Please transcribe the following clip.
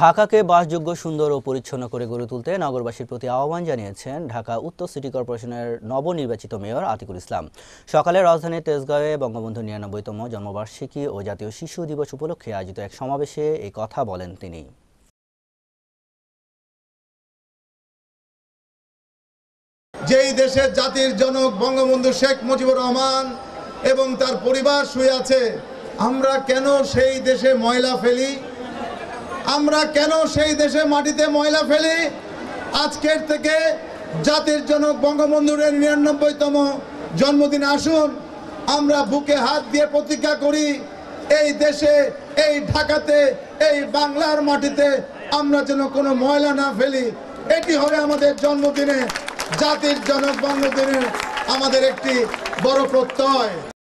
ঢাকাকে বাসযোগ্য সুন্দর ও পরিচ্ছন্ন করে গড়ে তুলতে নগরবাসীর প্রতি আহ্বান জানিয়েছেন ঢাকা উত্তর সিটি কর্পোরেশনের নবনির্বাচিত মেয়র আতিকুল ইসলাম সকালে রাজধানীর তেজগাঁওয়ে বঙ্গবন্ধু নিরানব্বইতম জন্মবার্ষিকী ও জাতীয় শিশু দিবস উপলক্ষে আয়োজিত এক সমাবেশে এই কথা বলেন তিনি যেই দেশের জাতির জনক বঙ্গবন্ধু শেখ মুজিবুর রহমান এবং তার পরিবার শুয়ে আছে আমরা কেন সেই দেশে ময়লা ফেলি আমরা কেন সেই দেশে মাটিতে ময়লা ফেলি আজকের থেকে জাতির জনক বঙ্গবন্ধুর নিরানব্বইতম জন্মদিন আসুন আমরা বুকে হাত দিয়ে প্রতিজ্ঞা করি এই দেশে এই ঢাকাতে এই বাংলার মাটিতে আমরা যেন কোনো ময়লা না ফেলি এটি হবে আমাদের জন্মদিনে জাতির জনক বঙ্গদিনের আমাদের একটি বড় প্রত্যয়